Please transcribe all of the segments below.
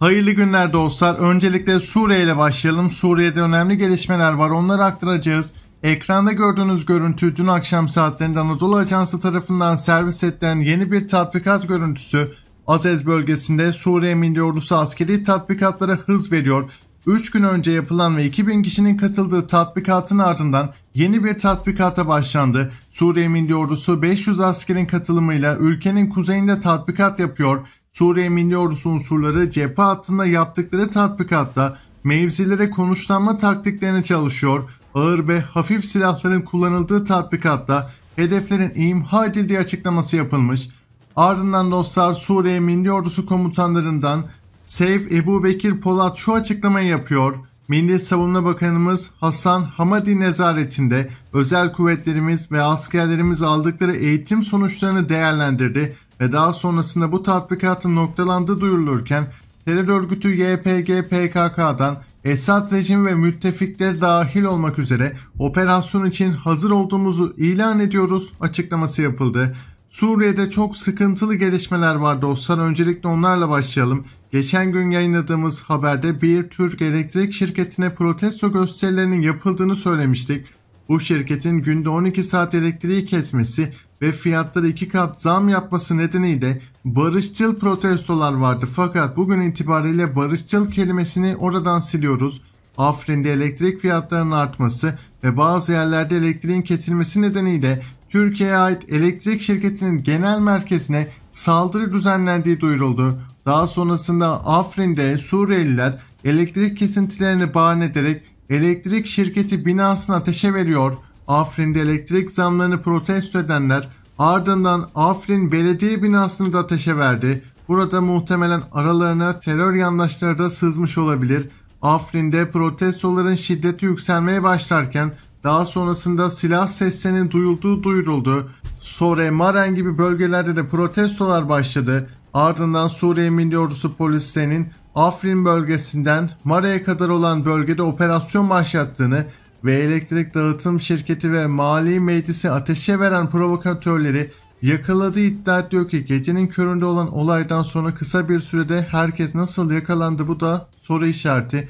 Hayırlı günler dostlar. Öncelikle Suriye ile başlayalım. Suriye'de önemli gelişmeler var. Onları aktaracağız. Ekranda gördüğünüz görüntü dün akşam saatlerinde Anadolu Ajansı tarafından servis edilen yeni bir tatbikat görüntüsü. Azez bölgesinde Suriye Milli Ordusu askeri tatbikatlara hız veriyor. 3 gün önce yapılan ve 2000 kişinin katıldığı tatbikatın ardından yeni bir tatbikata başlandı. Suriye Milli Ordusu 500 askerin katılımıyla ülkenin kuzeyinde tatbikat yapıyor. Suriye Milli Ordusu unsurları cephe hattında yaptıkları tatbikatta mevzilere konuşlanma taktiklerine çalışıyor, ağır ve hafif silahların kullanıldığı tatbikatta hedeflerin imha edildiği açıklaması yapılmış. Ardından dostlar Suriye Milli Ordusu komutanlarından Seyf Ebu Bekir Polat şu açıklamayı yapıyor. Milli Savunma Bakanımız Hasan Hamadi nezaretinde özel kuvvetlerimiz ve askerlerimiz aldıkları eğitim sonuçlarını değerlendirdi ve daha sonrasında bu tatbikatın noktalandığı duyurulurken terör örgütü YPG PKK'dan Esad rejimi ve müttefikleri dahil olmak üzere operasyon için hazır olduğumuzu ilan ediyoruz açıklaması yapıldı. Suriye'de çok sıkıntılı gelişmeler var dostlar. Öncelikle onlarla başlayalım. Geçen gün yayınladığımız haberde bir Türk elektrik şirketine protesto gösterilerinin yapıldığını söylemiştik. Bu şirketin günde 12 saat elektriği kesmesi ve fiyatları 2 kat zam yapması nedeniyle barışçıl protestolar vardı. Fakat bugün itibariyle barışçıl kelimesini oradan siliyoruz. Afrin'de elektrik fiyatlarının artması ve bazı yerlerde elektriğin kesilmesi nedeniyle Türkiye'ye ait elektrik şirketinin genel merkezine saldırı düzenlendiği duyuruldu. Daha sonrasında Afrin'de Suriyeliler elektrik kesintilerini bahane ederek elektrik şirketi binasını ateşe veriyor. Afrin'de elektrik zamlarını protesto edenler ardından Afrin belediye binasını da ateşe verdi. Burada muhtemelen aralarına terör yandaşları da sızmış olabilir. Afrin'de protestoların şiddeti yükselmeye başlarken daha sonrasında silah seslerinin duyulduğu duyuruldu. Sore, Maren gibi bölgelerde de protestolar başladı. Ardından Suriye Milli Ordusu polislerinin Afrin bölgesinden Mare'ye kadar olan bölgede operasyon başlattığını ve elektrik dağıtım şirketi ve mali meclisi ateşe veren provokatörleri yakaladığı iddia ediyor ki gecenin köründe olan olaydan sonra kısa bir sürede herkes nasıl yakalandı bu da soru işareti.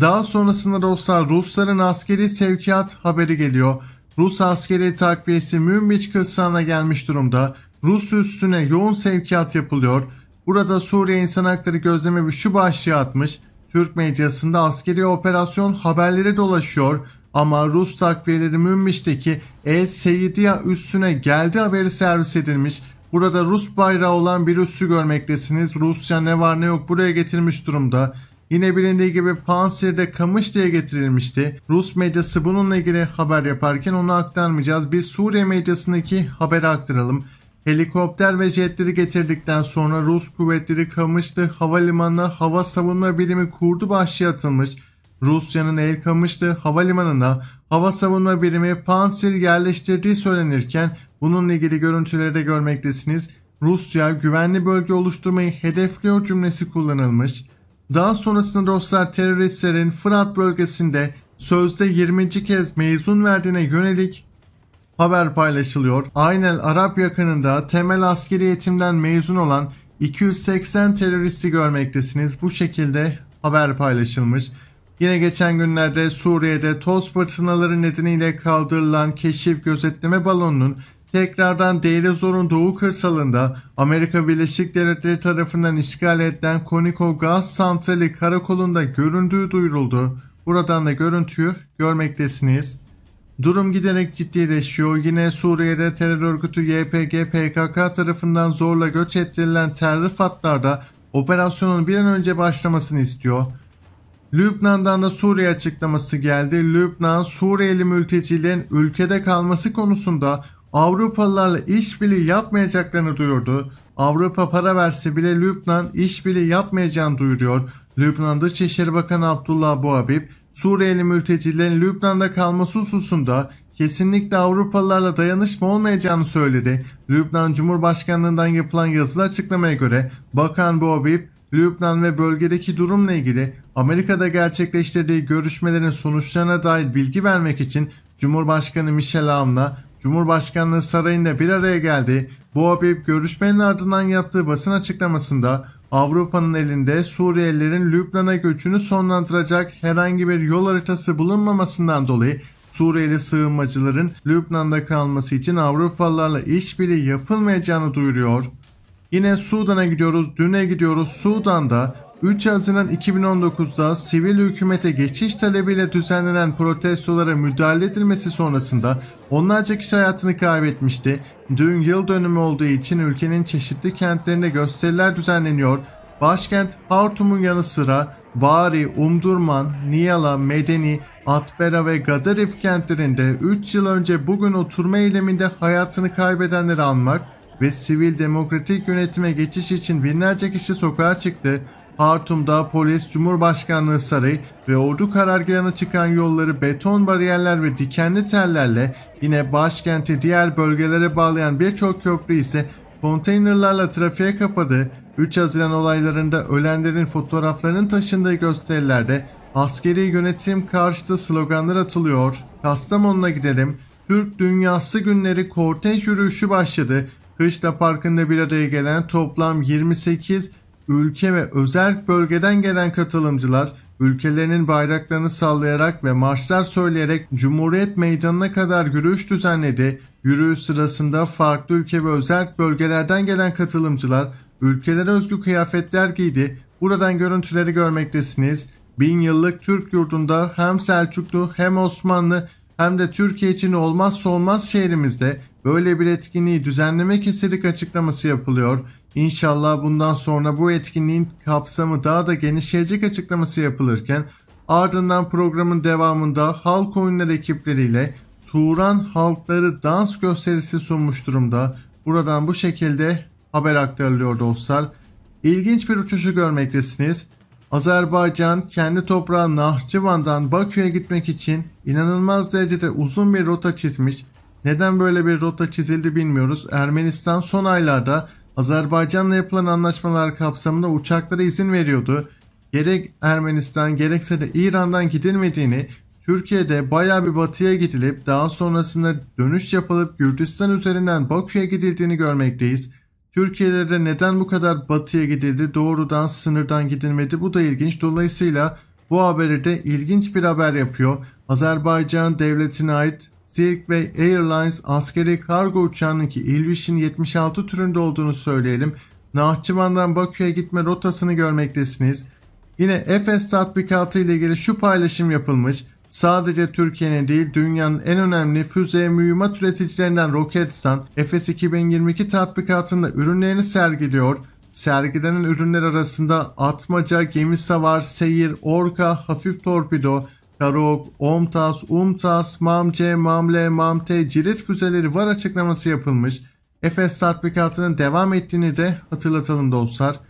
Daha sonrasında dostlar Rusların askeri sevkiyat haberi geliyor. Rus askeri takviyesi Münbiç kırsalına gelmiş durumda. Rus üstüne yoğun sevkiyat yapılıyor. Burada Suriye İnsan Hakları Gözlemi şu başlığı atmış. Türk medyasında askeri operasyon haberleri dolaşıyor ama Rus takviyeleri Münbiç'teki El Seyidiya üstüne geldi haberi servis edilmiş. Burada Rus bayrağı olan bir üssü görmektesiniz. Rusya ne var ne yok buraya getirmiş durumda. Yine bilindiği gibi Pansir kamış diye getirilmişti. Rus medyası bununla ilgili haber yaparken onu aktarmayacağız. Biz Suriye medyasındaki haberi aktaralım. Helikopter ve jetleri getirdikten sonra Rus kuvvetleri Kamışlı Havalimanı'na hava savunma birimi kurdu başlığı atılmış. Rusya'nın El Kamışlı Havalimanı'na hava savunma birimi Pansir yerleştirdiği söylenirken bununla ilgili görüntüleri de görmektesiniz. Rusya güvenli bölge oluşturmayı hedefliyor cümlesi kullanılmış. Daha sonrasında dostlar teröristlerin Fırat bölgesinde sözde 20. kez mezun verdiğine yönelik haber paylaşılıyor. Aynel Arap yakınında temel askeri eğitimden mezun olan 280 teröristi görmektesiniz. Bu şekilde haber paylaşılmış. Yine geçen günlerde Suriye'de toz fırtınaları nedeniyle kaldırılan keşif gözetleme balonunun tekrardan Deirezor'un doğu kırsalında Amerika Birleşik Devletleri tarafından işgal edilen Koniko Gaz Santrali karakolunda göründüğü duyuruldu. Buradan da görüntüyü görmektesiniz. Durum giderek ciddileşiyor. Yine Suriye'de terör örgütü YPG PKK tarafından zorla göç ettirilen terrif hatlarda operasyonun bir an önce başlamasını istiyor. Lübnan'dan da Suriye açıklaması geldi. Lübnan, Suriyeli mültecilerin ülkede kalması konusunda Avrupalılarla işbirliği yapmayacaklarını duyurdu. Avrupa para verse bile Lübnan işbirliği yapmayacağını duyuruyor. Lübnan Dışişleri Bakanı Abdullah Boabib, Suriyeli mültecilerin Lübnan'da kalması hususunda kesinlikle Avrupalılarla dayanışma olmayacağını söyledi. Lübnan Cumhurbaşkanlığından yapılan yazılı açıklamaya göre Bakan Boabib, Lübnan ve bölgedeki durumla ilgili Amerika'da gerçekleştirdiği görüşmelerin sonuçlarına dair bilgi vermek için Cumhurbaşkanı Michel Aoun'a Cumhurbaşkanlığı Sarayı'nda bir araya geldi. Bu haberi görüşmenin ardından yaptığı basın açıklamasında Avrupa'nın elinde Suriyelilerin Lübnan'a göçünü sonlandıracak herhangi bir yol haritası bulunmamasından dolayı Suriyeli sığınmacıların Lübnan'da kalması için Avrupalılarla işbirliği yapılmayacağını duyuruyor. Yine Sudan'a gidiyoruz, düne gidiyoruz. Sudan'da 3 Haziran 2019'da sivil hükümete geçiş talebiyle düzenlenen protestolara müdahale edilmesi sonrasında onlarca kişi hayatını kaybetmişti. Dün yıl dönümü olduğu için ülkenin çeşitli kentlerinde gösteriler düzenleniyor. Başkent Hartum'un yanı sıra Bari, Umdurman, Niyala, Medeni, Atbera ve Gadarif kentlerinde 3 yıl önce bugün oturma eyleminde hayatını kaybedenleri anmak ve sivil demokratik yönetime geçiş için binlerce kişi sokağa çıktı. Hartum'da polis, Cumhurbaşkanlığı Sarayı ve ordu karargahına çıkan yolları beton bariyerler ve dikenli tellerle yine başkenti diğer bölgelere bağlayan birçok köprü ise konteynerlarla trafiğe kapadı. 3 Haziran olaylarında ölenlerin fotoğraflarının taşındığı gösterilerde askeri yönetim karşıtı sloganlar atılıyor. Kastamonu'na gidelim. Türk Dünyası Günleri kortej yürüyüşü başladı. Kışla Parkı'nda bir araya gelen toplam 28 ülke ve özel bölgeden gelen katılımcılar ülkelerinin bayraklarını sallayarak ve marşlar söyleyerek Cumhuriyet Meydanı'na kadar yürüyüş düzenledi. Yürüyüş sırasında farklı ülke ve özel bölgelerden gelen katılımcılar ülkelere özgü kıyafetler giydi. Buradan görüntüleri görmektesiniz. Bin yıllık Türk yurdunda hem Selçuklu hem Osmanlı hem de Türkiye için olmazsa olmaz şehrimizde böyle bir etkinliği düzenlemek istedik açıklaması yapılıyor. İnşallah bundan sonra bu etkinliğin kapsamı daha da genişleyecek açıklaması yapılırken ardından programın devamında halk oyunları ekipleriyle Turan halkları dans gösterisi sunmuş durumda. Buradan bu şekilde haber aktarılıyor dostlar. İlginç bir uçuşu görmektesiniz. Azerbaycan kendi toprağı Nahçıvan'dan Bakü'ye gitmek için inanılmaz derecede uzun bir rota çizmiş neden böyle bir rota çizildi bilmiyoruz. Ermenistan son aylarda Azerbaycan'la yapılan anlaşmalar kapsamında uçaklara izin veriyordu. Gerek Ermenistan gerekse de İran'dan gidilmediğini, Türkiye'de baya bir batıya gidilip daha sonrasında dönüş yapılıp Gürcistan üzerinden Bakü'ye gidildiğini görmekteyiz. Türkiye'de de neden bu kadar batıya gidildi doğrudan sınırdan gidilmedi bu da ilginç. Dolayısıyla bu haberi de ilginç bir haber yapıyor. Azerbaycan devletine ait Silkway Airlines askeri kargo uçağının ki Illusion 76 türünde olduğunu söyleyelim. Nahçıvan'dan Bakü'ye gitme rotasını görmektesiniz. Yine Efes tatbikatı ile ilgili şu paylaşım yapılmış. Sadece Türkiye'nin değil dünyanın en önemli füze mühimmat üreticilerinden Roketsan, Efes 2022 tatbikatında ürünlerini sergiliyor. Sergilenen ürünler arasında atmaca, gemi savar, seyir, orka, hafif torpido, Karok, Omtas, Umtas, Mamce, Mamle, Mamte, Cirit füzeleri var açıklaması yapılmış. Efes tatbikatının devam ettiğini de hatırlatalım dostlar.